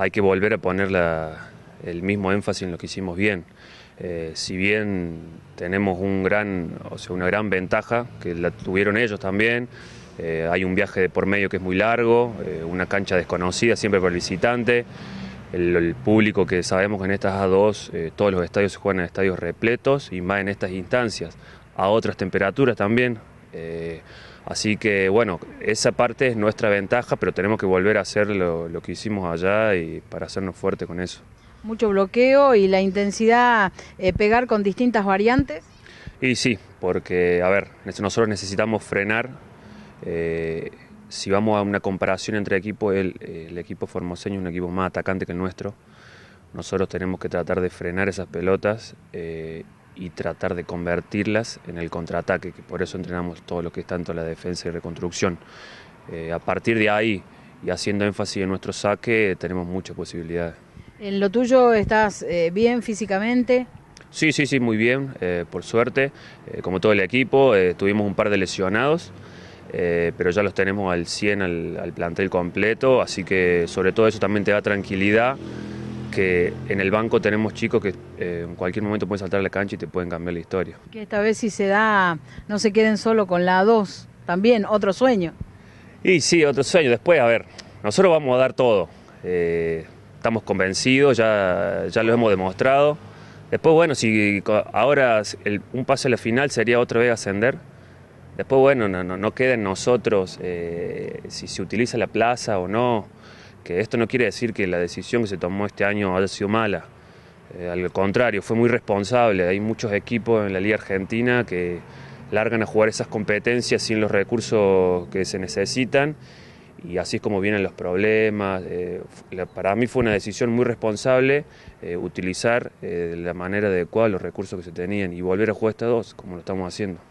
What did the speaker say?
hay que volver a poner el mismo énfasis en lo que hicimos bien. Eh, si bien tenemos un gran, o sea, una gran ventaja, que la tuvieron ellos también, eh, hay un viaje de por medio que es muy largo, eh, una cancha desconocida siempre por el visitante, el, público que sabemos que en estas A2 todos los estadios se juegan en estadios repletos y más en estas instancias, a otras temperaturas también. Así que bueno, esa parte es nuestra ventaja, pero tenemos que volver a hacer lo, que hicimos allá y para hacernos fuerte con eso. Mucho bloqueo y la intensidad, eh, pegar con distintas variantes. Y sí, porque, a ver, nosotros necesitamos frenar. Eh, si vamos a una comparación entre equipos, el, equipo formoseño es un equipo más atacante que el nuestro. Nosotros tenemos que tratar de frenar esas pelotas eh, y tratar de convertirlas en el contraataque, que por eso entrenamos todo lo que es tanto la defensa y reconstrucción. Eh, a partir de ahí y haciendo énfasis en nuestro saque, tenemos muchas posibilidades. ¿En lo tuyo estás eh, bien físicamente? Sí, sí, sí, muy bien, eh, por suerte. como todo el equipo, tuvimos un par de lesionados. pero ya los tenemos al 100, al, plantel completo, así que sobre todo eso también te da tranquilidad que en el banco tenemos chicos que eh, en cualquier momento pueden saltar la cancha y te pueden cambiar la historia. Que esta vez si se da, no se queden solo con la 2 también otro sueño. Y sí, otro sueño. Después, a ver, nosotros vamos a dar todo. Eh, estamos convencidos, ya, ya lo hemos demostrado. Después, bueno, si ahora un paso a la final sería otra vez ascender. Después, bueno, no, no, no nosotros eh, si se utiliza la plaza o no que esto no quiere decir que la decisión que se tomó este año haya sido mala, eh, al contrario, fue muy responsable. Hay muchos equipos en la Liga Argentina que largan a jugar esas competencias sin los recursos que se necesitan y así es como vienen los problemas. Eh, para mí fue una decisión muy responsable eh, utilizar de la manera adecuada los recursos que se tenían y volver a jugar estas dos, como lo estamos haciendo.